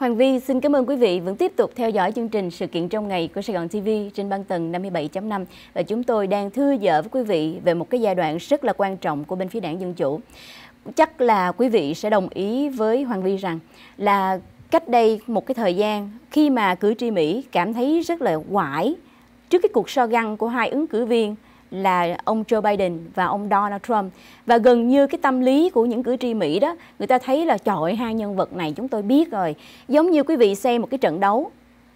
Hoàng Vi xin cảm ơn quý vị vẫn tiếp tục theo dõi chương trình sự kiện trong ngày của Sài Gòn TV trên băng tầng 57.5 và chúng tôi đang thư dở với quý vị về một cái giai đoạn rất là quan trọng của bên phía đảng Dân Chủ. Chắc là quý vị sẽ đồng ý với Hoàng Vi rằng là cách đây một cái thời gian khi mà cử tri Mỹ cảm thấy rất là quải trước cái cuộc so găng của hai ứng cử viên là ông Joe Biden và ông Donald Trump và gần như cái tâm lý của những cử tri Mỹ đó người ta thấy là trời hai nhân vật này chúng tôi biết rồi giống như quý vị xem một cái trận đấu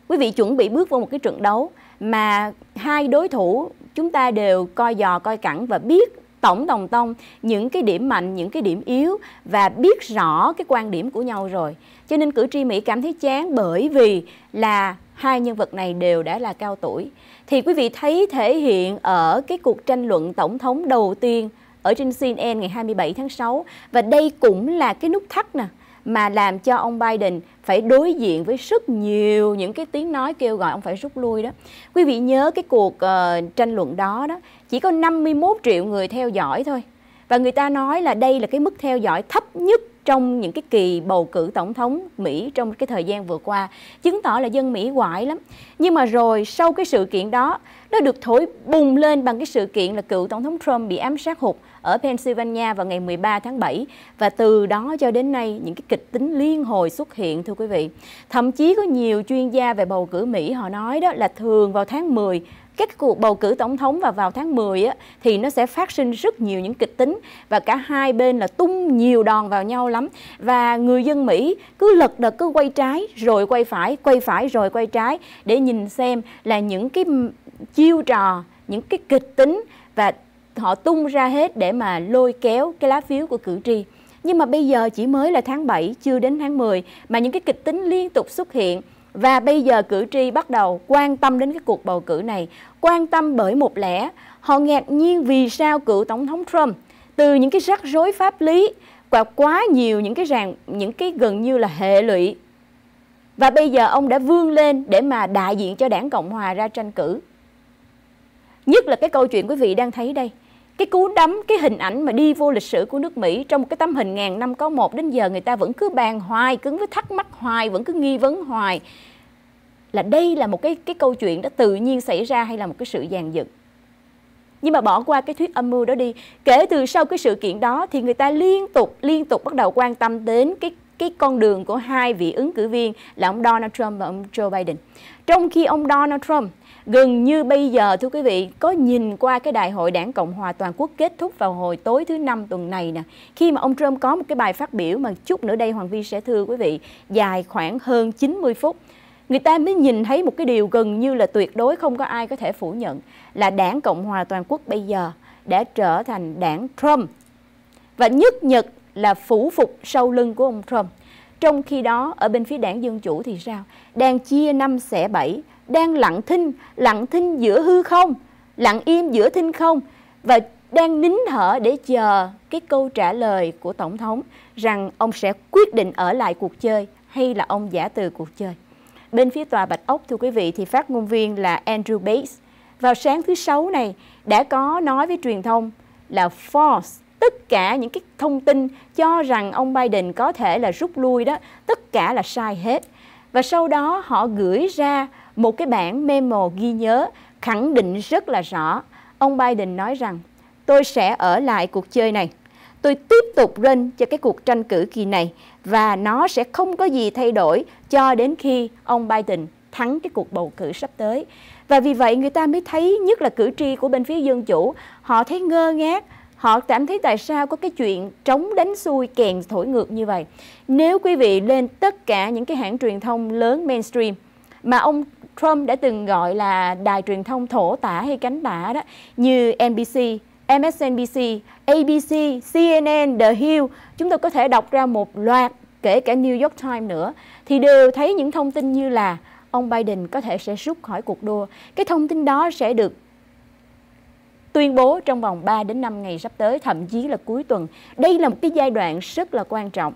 quý vị chuẩn bị bước vào một cái trận đấu mà hai đối thủ chúng ta đều coi dò coi cẳng và biết tổng đồng tông những cái điểm mạnh những cái điểm yếu và biết rõ cái quan điểm của nhau rồi cho nên cử tri mỹ cảm thấy chán bởi vì là hai nhân vật này đều đã là cao tuổi thì quý vị thấy thể hiện ở cái cuộc tranh luận tổng thống đầu tiên ở trên CNN ngày 27 tháng 6 và đây cũng là cái nút thắt nè mà làm cho ông Biden phải đối diện với rất nhiều những cái tiếng nói kêu gọi ông phải rút lui đó. Quý vị nhớ cái cuộc uh, tranh luận đó đó, chỉ có 51 triệu người theo dõi thôi. Và người ta nói là đây là cái mức theo dõi thấp nhất trong những cái kỳ bầu cử tổng thống Mỹ trong cái thời gian vừa qua chứng tỏ là dân Mỹ quại lắm nhưng mà rồi sau cái sự kiện đó nó được thổi bùng lên bằng cái sự kiện là cựu tổng thống Trump bị ám sát hụt ở Pennsylvania vào ngày 13 tháng 7 và từ đó cho đến nay những cái kịch tính liên hồi xuất hiện thưa quý vị thậm chí có nhiều chuyên gia về bầu cử Mỹ họ nói đó là thường vào tháng 10 các cuộc bầu cử tổng thống và vào tháng 10 á, thì nó sẽ phát sinh rất nhiều những kịch tính và cả hai bên là tung nhiều đòn vào nhau lắm và người dân Mỹ cứ lật đật cứ quay trái rồi quay phải quay phải rồi quay trái để nhìn xem là những cái chiêu trò những cái kịch tính và họ tung ra hết để mà lôi kéo cái lá phiếu của cử tri. Nhưng mà bây giờ chỉ mới là tháng 7, chưa đến tháng 10 mà những cái kịch tính liên tục xuất hiện và bây giờ cử tri bắt đầu quan tâm đến cái cuộc bầu cử này, quan tâm bởi một lẽ, họ ngạc nhiên vì sao cựu tổng thống Trump từ những cái rắc rối pháp lý và quá nhiều những cái ràng những cái gần như là hệ lụy. Và bây giờ ông đã vươn lên để mà đại diện cho Đảng Cộng hòa ra tranh cử. Nhất là cái câu chuyện quý vị đang thấy đây, cái cú đấm cái hình ảnh mà đi vô lịch sử của nước Mỹ trong một cái tấm hình ngàn năm có một đến giờ người ta vẫn cứ bàn hoài cứ với thắc mắc hoài vẫn cứ nghi vấn hoài là đây là một cái cái câu chuyện đã tự nhiên xảy ra hay là một cái sự dàn dựng nhưng mà bỏ qua cái thuyết âm mưu đó đi kể từ sau cái sự kiện đó thì người ta liên tục liên tục bắt đầu quan tâm đến cái cái con đường của hai vị ứng cử viên là ông Donald Trump và ông Joe Biden. Trong khi ông Donald Trump Gần như bây giờ thưa quý vị, có nhìn qua cái đại hội đảng Cộng hòa toàn quốc kết thúc vào hồi tối thứ năm tuần này nè, khi mà ông Trump có một cái bài phát biểu mà chút nữa đây Hoàng Vi sẽ thưa quý vị, dài khoảng hơn 90 phút. Người ta mới nhìn thấy một cái điều gần như là tuyệt đối không có ai có thể phủ nhận là đảng Cộng hòa toàn quốc bây giờ đã trở thành đảng Trump. Và nhất nhật là phủ phục sau lưng của ông Trump. Trong khi đó, ở bên phía đảng Dân Chủ thì sao? Đang chia năm xẻ bảy đang lặng thinh, lặng thinh giữa hư không, lặng im giữa thinh không và đang nín thở để chờ cái câu trả lời của Tổng thống rằng ông sẽ quyết định ở lại cuộc chơi hay là ông giả từ cuộc chơi. Bên phía tòa Bạch Ốc, thưa quý vị, thì phát ngôn viên là Andrew Bates vào sáng thứ Sáu này đã có nói với truyền thông là false, tất cả những cái thông tin cho rằng ông Biden có thể là rút lui đó, tất cả là sai hết. Và sau đó họ gửi ra một cái bản memo ghi nhớ khẳng định rất là rõ. Ông Biden nói rằng tôi sẽ ở lại cuộc chơi này. Tôi tiếp tục rên cho cái cuộc tranh cử kỳ này và nó sẽ không có gì thay đổi cho đến khi ông Biden thắng cái cuộc bầu cử sắp tới. Và vì vậy người ta mới thấy nhất là cử tri của bên phía dân chủ, họ thấy ngơ ngác, họ cảm thấy tại sao có cái chuyện chống đánh xuôi kèn thổi ngược như vậy. Nếu quý vị lên tất cả những cái hãng truyền thông lớn mainstream mà ông Trump đã từng gọi là đài truyền thông thổ tả hay cánh tả đó như NBC, MSNBC, ABC, CNN, The Hill. Chúng tôi có thể đọc ra một loạt kể cả New York Times nữa thì đều thấy những thông tin như là ông Biden có thể sẽ rút khỏi cuộc đua. Cái thông tin đó sẽ được tuyên bố trong vòng 3 đến 5 ngày sắp tới, thậm chí là cuối tuần. Đây là một cái giai đoạn rất là quan trọng.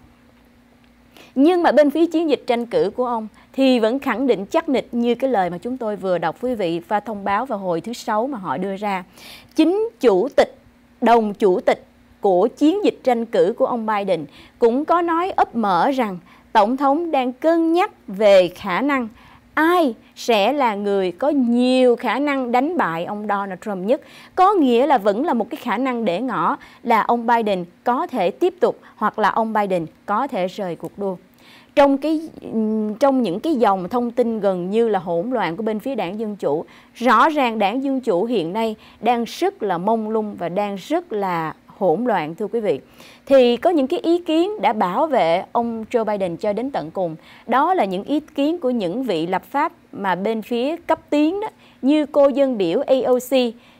Nhưng mà bên phía chiến dịch tranh cử của ông thì vẫn khẳng định chắc nịch như cái lời mà chúng tôi vừa đọc quý vị và thông báo vào hồi thứ sáu mà họ đưa ra. Chính chủ tịch, đồng chủ tịch của chiến dịch tranh cử của ông Biden cũng có nói ấp mở rằng Tổng thống đang cân nhắc về khả năng ai sẽ là người có nhiều khả năng đánh bại ông Donald Trump nhất. Có nghĩa là vẫn là một cái khả năng để ngỏ là ông Biden có thể tiếp tục hoặc là ông Biden có thể rời cuộc đua trong cái trong những cái dòng thông tin gần như là hỗn loạn của bên phía đảng Dân Chủ. Rõ ràng đảng Dân Chủ hiện nay đang rất là mông lung và đang rất là hỗn loạn thưa quý vị. Thì có những cái ý kiến đã bảo vệ ông Joe Biden cho đến tận cùng. Đó là những ý kiến của những vị lập pháp mà bên phía cấp tiến đó, như cô dân biểu AOC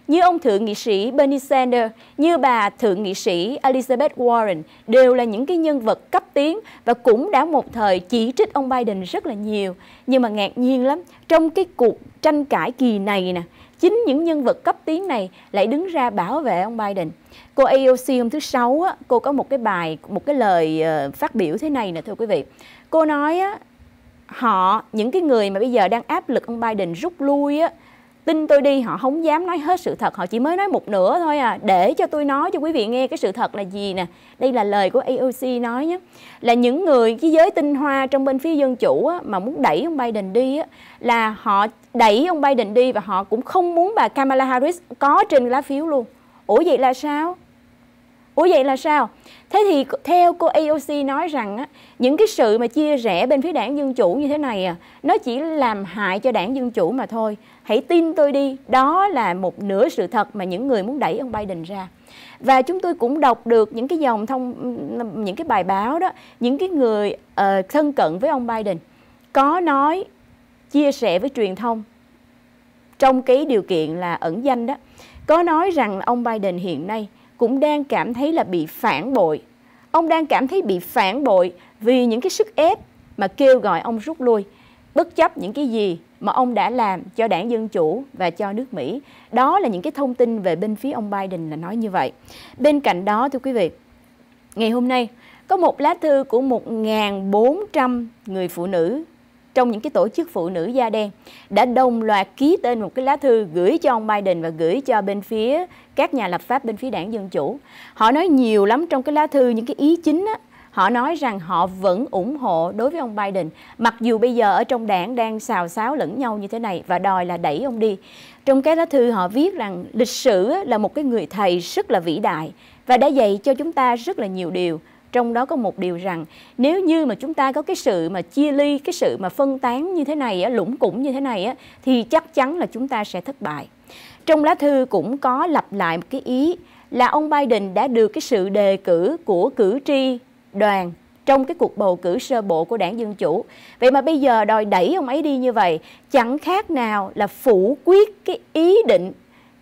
như ông Thượng nghị sĩ Bernie Sanders, như bà Thượng nghị sĩ Elizabeth Warren đều là những cái nhân vật cấp tiến và cũng đã một thời chỉ trích ông Biden rất là nhiều. Nhưng mà ngạc nhiên lắm, trong cái cuộc tranh cãi kỳ này nè, chính những nhân vật cấp tiến này lại đứng ra bảo vệ ông Biden. Cô AOC hôm thứ Sáu, á, cô có một cái bài, một cái lời ờ, phát biểu thế này nè thưa quý vị. Cô nói họ, những cái người mà bây giờ đang áp lực ông Biden rút lui á, tin tôi đi họ không dám nói hết sự thật họ chỉ mới nói một nửa thôi à để cho tôi nói cho quý vị nghe cái sự thật là gì nè đây là lời của AOC nói nhé là những người cái giới tinh hoa trong bên phía dân chủ á, mà muốn đẩy ông Biden đi á, là họ đẩy ông Biden đi và họ cũng không muốn bà Kamala Harris có trên lá phiếu luôn ủa vậy là sao Ủa vậy là sao? Thế thì theo cô AOC nói rằng á, những cái sự mà chia rẽ bên phía đảng Dân Chủ như thế này à, nó chỉ làm hại cho đảng Dân Chủ mà thôi. Hãy tin tôi đi, đó là một nửa sự thật mà những người muốn đẩy ông Biden ra. Và chúng tôi cũng đọc được những cái dòng thông, những cái bài báo đó, những cái người uh, thân cận với ông Biden có nói chia sẻ với truyền thông trong cái điều kiện là ẩn danh đó có nói rằng ông Biden hiện nay cũng đang cảm thấy là bị phản bội. Ông đang cảm thấy bị phản bội vì những cái sức ép mà kêu gọi ông rút lui, bất chấp những cái gì mà ông đã làm cho đảng Dân Chủ và cho nước Mỹ. Đó là những cái thông tin về bên phía ông Biden là nói như vậy. Bên cạnh đó, thưa quý vị, ngày hôm nay có một lá thư của 1.400 người phụ nữ trong những cái tổ chức phụ nữ da đen đã đồng loạt ký tên một cái lá thư gửi cho ông Biden và gửi cho bên phía các nhà lập pháp bên phía đảng Dân Chủ. Họ nói nhiều lắm trong cái lá thư, những cái ý chính á, họ nói rằng họ vẫn ủng hộ đối với ông Biden mặc dù bây giờ ở trong đảng đang xào xáo lẫn nhau như thế này và đòi là đẩy ông đi trong cái lá thư họ viết rằng lịch sử là một cái người thầy rất là vĩ đại và đã dạy cho chúng ta rất là nhiều điều trong đó có một điều rằng nếu như mà chúng ta có cái sự mà chia ly cái sự mà phân tán như thế này á, lũng củng như thế này á, thì chắc chắn là chúng ta sẽ thất bại trong lá thư cũng có lặp lại một cái ý là ông Biden đã được cái sự đề cử của cử tri đoàn trong cái cuộc bầu cử sơ bộ của đảng Dân Chủ. Vậy mà bây giờ đòi đẩy ông ấy đi như vậy, chẳng khác nào là phủ quyết cái ý định,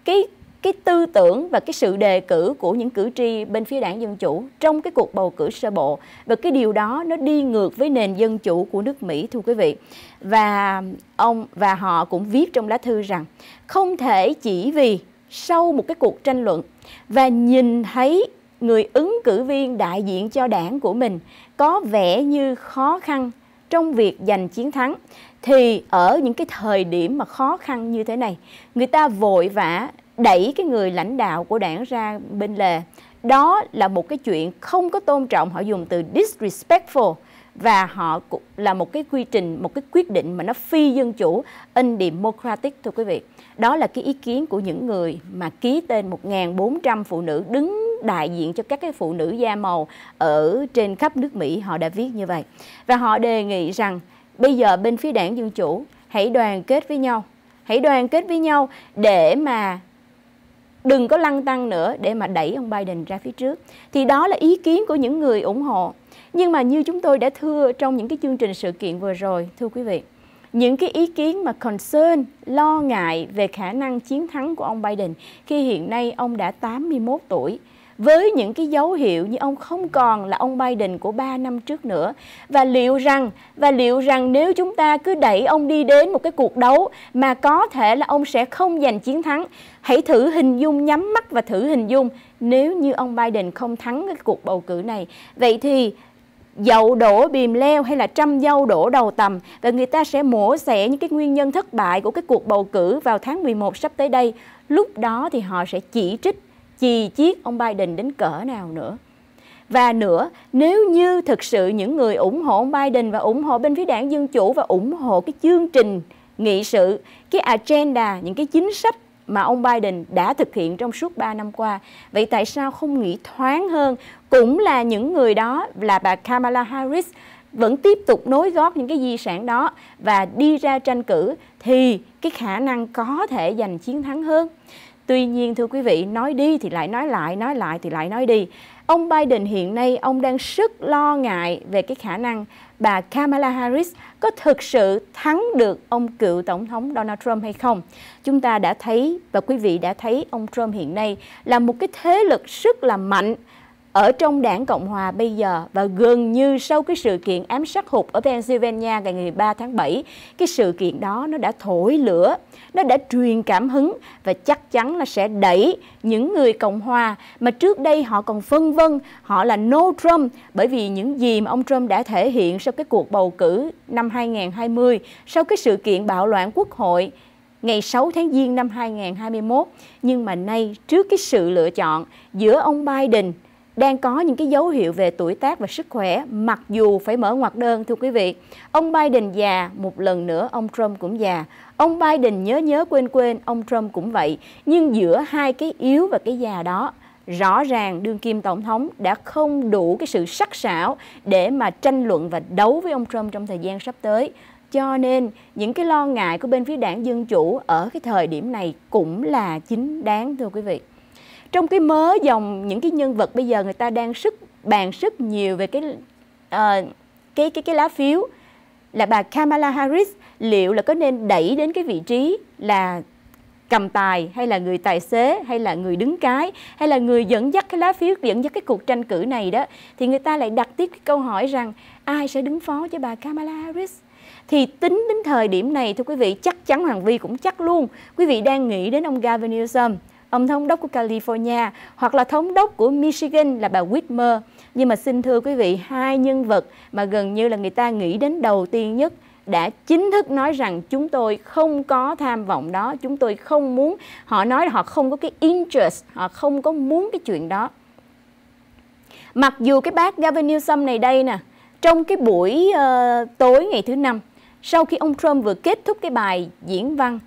cái cái tư tưởng và cái sự đề cử của những cử tri bên phía đảng Dân Chủ trong cái cuộc bầu cử sơ bộ và cái điều đó nó đi ngược với nền dân chủ của nước Mỹ thưa quý vị và ông và họ cũng viết trong lá thư rằng không thể chỉ vì sau một cái cuộc tranh luận và nhìn thấy người ứng cử viên đại diện cho đảng của mình có vẻ như khó khăn trong việc giành chiến thắng thì ở những cái thời điểm mà khó khăn như thế này người ta vội vã đẩy cái người lãnh đạo của đảng ra bên lề đó là một cái chuyện không có tôn trọng họ dùng từ disrespectful và họ cũng là một cái quy trình một cái quyết định mà nó phi dân chủ undemocratic thưa quý vị đó là cái ý kiến của những người mà ký tên 1.400 phụ nữ đứng đại diện cho các cái phụ nữ da màu ở trên khắp nước Mỹ họ đã viết như vậy và họ đề nghị rằng bây giờ bên phía đảng dân chủ hãy đoàn kết với nhau hãy đoàn kết với nhau để mà đừng có lăng tăng nữa để mà đẩy ông Biden ra phía trước. Thì đó là ý kiến của những người ủng hộ. Nhưng mà như chúng tôi đã thưa trong những cái chương trình sự kiện vừa rồi, thưa quý vị, những cái ý kiến mà concern, lo ngại về khả năng chiến thắng của ông Biden khi hiện nay ông đã 81 tuổi với những cái dấu hiệu như ông không còn là ông Biden của 3 năm trước nữa và liệu rằng và liệu rằng nếu chúng ta cứ đẩy ông đi đến một cái cuộc đấu mà có thể là ông sẽ không giành chiến thắng hãy thử hình dung nhắm mắt và thử hình dung nếu như ông Biden không thắng cái cuộc bầu cử này vậy thì dậu đổ bìm leo hay là trăm dâu đổ đầu tầm và người ta sẽ mổ xẻ những cái nguyên nhân thất bại của cái cuộc bầu cử vào tháng 11 sắp tới đây. Lúc đó thì họ sẽ chỉ trích chì chiết ông Biden đến cỡ nào nữa. Và nữa, nếu như thực sự những người ủng hộ ông Biden và ủng hộ bên phía đảng Dân Chủ và ủng hộ cái chương trình nghị sự, cái agenda, những cái chính sách mà ông Biden đã thực hiện trong suốt 3 năm qua. Vậy tại sao không nghĩ thoáng hơn? Cũng là những người đó là bà Kamala Harris vẫn tiếp tục nối gót những cái di sản đó và đi ra tranh cử thì cái khả năng có thể giành chiến thắng hơn. Tuy nhiên thưa quý vị, nói đi thì lại nói lại, nói lại thì lại nói đi. Ông Biden hiện nay ông đang rất lo ngại về cái khả năng bà Kamala Harris có thực sự thắng được ông cựu tổng thống Donald Trump hay không. Chúng ta đã thấy và quý vị đã thấy ông Trump hiện nay là một cái thế lực rất là mạnh ở trong đảng Cộng Hòa bây giờ và gần như sau cái sự kiện ám sát hụt ở Pennsylvania ngày 13 tháng 7, cái sự kiện đó nó đã thổi lửa, nó đã truyền cảm hứng và chắc chắn là sẽ đẩy những người Cộng Hòa mà trước đây họ còn phân vân, họ là no Trump bởi vì những gì mà ông Trump đã thể hiện sau cái cuộc bầu cử năm 2020, sau cái sự kiện bạo loạn quốc hội ngày 6 tháng Giêng năm 2021. Nhưng mà nay, trước cái sự lựa chọn giữa ông Biden đang có những cái dấu hiệu về tuổi tác và sức khỏe mặc dù phải mở ngoặc đơn thưa quý vị. Ông Biden già, một lần nữa ông Trump cũng già. Ông Biden nhớ nhớ quên quên, ông Trump cũng vậy. Nhưng giữa hai cái yếu và cái già đó, rõ ràng đương kim tổng thống đã không đủ cái sự sắc sảo để mà tranh luận và đấu với ông Trump trong thời gian sắp tới. Cho nên những cái lo ngại của bên phía đảng Dân Chủ ở cái thời điểm này cũng là chính đáng thưa quý vị trong cái mớ dòng những cái nhân vật bây giờ người ta đang sức bàn sức nhiều về cái uh, cái cái cái lá phiếu là bà Kamala Harris liệu là có nên đẩy đến cái vị trí là cầm tài hay là người tài xế hay là người đứng cái hay là người dẫn dắt cái lá phiếu dẫn dắt cái cuộc tranh cử này đó thì người ta lại đặt tiếp cái câu hỏi rằng ai sẽ đứng phó cho bà Kamala Harris thì tính đến thời điểm này thưa quý vị chắc chắn Hoàng Vi cũng chắc luôn quý vị đang nghĩ đến ông Gavin Newsom ông thống đốc của California hoặc là thống đốc của Michigan là bà Whitmer. Nhưng mà xin thưa quý vị, hai nhân vật mà gần như là người ta nghĩ đến đầu tiên nhất đã chính thức nói rằng chúng tôi không có tham vọng đó, chúng tôi không muốn, họ nói là họ không có cái interest, họ không có muốn cái chuyện đó. Mặc dù cái bác Gavin Newsom này đây nè, trong cái buổi uh, tối ngày thứ năm, sau khi ông Trump vừa kết thúc cái bài diễn văn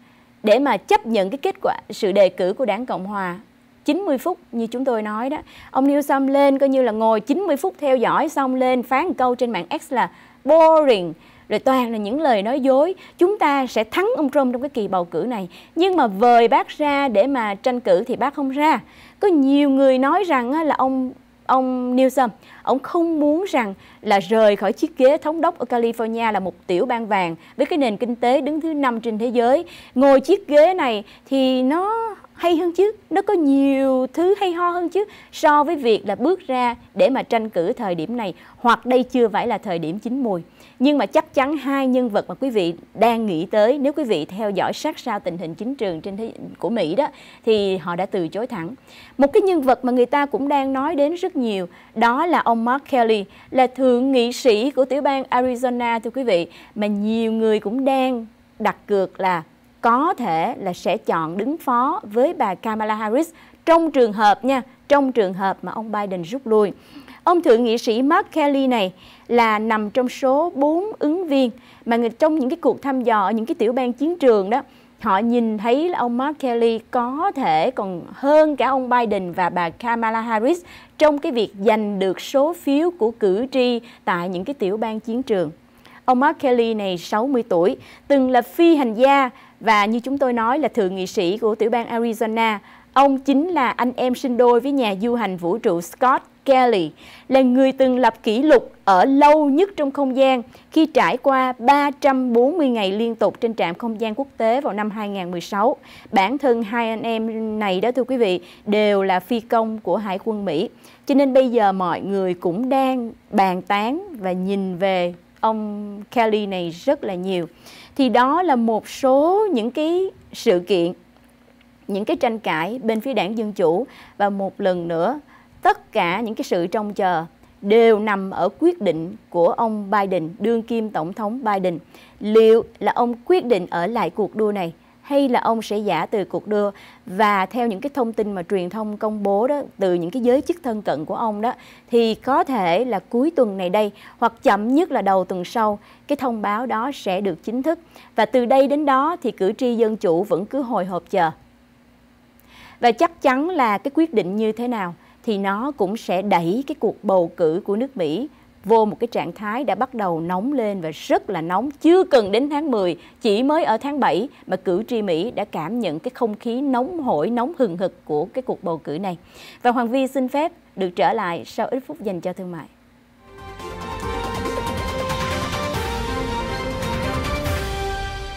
để mà chấp nhận cái kết quả sự đề cử của đảng Cộng Hòa 90 phút như chúng tôi nói đó ông Newsom lên coi như là ngồi 90 phút theo dõi xong lên phán một câu trên mạng X là boring rồi toàn là những lời nói dối chúng ta sẽ thắng ông Trump trong cái kỳ bầu cử này nhưng mà vời bác ra để mà tranh cử thì bác không ra có nhiều người nói rằng là ông ông Newsom, ông không muốn rằng là rời khỏi chiếc ghế thống đốc ở California là một tiểu bang vàng với cái nền kinh tế đứng thứ năm trên thế giới. Ngồi chiếc ghế này thì nó hay hơn chứ nó có nhiều thứ hay ho hơn chứ so với việc là bước ra để mà tranh cử thời điểm này hoặc đây chưa phải là thời điểm chín mùi nhưng mà chắc chắn hai nhân vật mà quý vị đang nghĩ tới nếu quý vị theo dõi sát sao tình hình chính trường trên thế của Mỹ đó thì họ đã từ chối thẳng một cái nhân vật mà người ta cũng đang nói đến rất nhiều đó là ông Mark Kelly là thượng nghị sĩ của tiểu bang Arizona thưa quý vị mà nhiều người cũng đang đặt cược là có thể là sẽ chọn đứng phó với bà Kamala Harris trong trường hợp nha, trong trường hợp mà ông Biden rút lui. Ông thượng nghị sĩ Mark Kelly này là nằm trong số 4 ứng viên mà trong những cái cuộc thăm dò ở những cái tiểu bang chiến trường đó, họ nhìn thấy là ông Mark Kelly có thể còn hơn cả ông Biden và bà Kamala Harris trong cái việc giành được số phiếu của cử tri tại những cái tiểu bang chiến trường. Ông Mark Kelly này 60 tuổi, từng là phi hành gia và như chúng tôi nói là thượng nghị sĩ của tiểu bang Arizona, ông chính là anh em sinh đôi với nhà du hành vũ trụ Scott Kelly, là người từng lập kỷ lục ở lâu nhất trong không gian khi trải qua 340 ngày liên tục trên trạm không gian quốc tế vào năm 2016. Bản thân hai anh em này đó thưa quý vị đều là phi công của Hải quân Mỹ. Cho nên bây giờ mọi người cũng đang bàn tán và nhìn về ông Kelly này rất là nhiều. Thì đó là một số những cái sự kiện, những cái tranh cãi bên phía đảng Dân Chủ và một lần nữa tất cả những cái sự trông chờ đều nằm ở quyết định của ông Biden, đương kim tổng thống Biden. Liệu là ông quyết định ở lại cuộc đua này hay là ông sẽ giả từ cuộc đua và theo những cái thông tin mà truyền thông công bố đó từ những cái giới chức thân cận của ông đó thì có thể là cuối tuần này đây hoặc chậm nhất là đầu tuần sau cái thông báo đó sẽ được chính thức và từ đây đến đó thì cử tri dân chủ vẫn cứ hồi hộp chờ và chắc chắn là cái quyết định như thế nào thì nó cũng sẽ đẩy cái cuộc bầu cử của nước Mỹ vô một cái trạng thái đã bắt đầu nóng lên và rất là nóng, chưa cần đến tháng 10, chỉ mới ở tháng 7 mà cử tri Mỹ đã cảm nhận cái không khí nóng hổi, nóng hừng hực của cái cuộc bầu cử này. Và Hoàng Vi xin phép được trở lại sau ít phút dành cho thương mại.